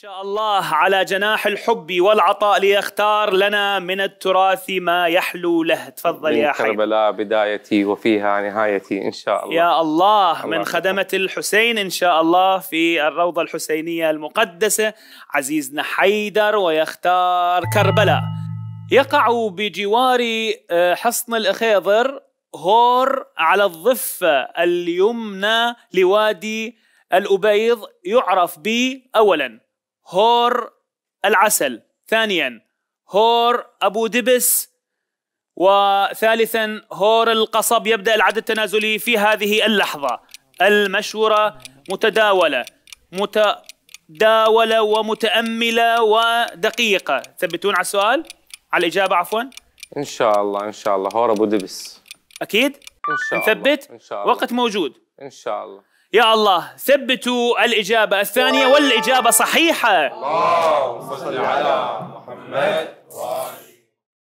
شاء الله على جناح الحب والعطاء ليختار لنا من التراث ما يحلو له تفضل يا حي كربلاء بدايتي وفيها نهايتي إن شاء الله يا الله, الله من خدمة الحسين إن شاء الله في الروضة الحسينية المقدسة عزيزنا حيدر ويختار كربلاء يقع بجوار آه، حصن الأخيضر هور على الضفة اليمنى لوادي الأبيض يعرف ب أولاً هور العسل ثانيا هور أبو دبس وثالثا هور القصب يبدأ العد التنازلي في هذه اللحظة المشورة متداولة متداولة ومتأملة ودقيقة ثبتون على السؤال على الإجابة عفوا إن شاء الله إن شاء الله هور أبو دبس أكيد إن شاء الله نثبت إن شاء الله. وقت موجود إن شاء الله يا الله ثبتوا الإجابة الثانية والإجابة صحيحة اللهم صل على محمد وعلى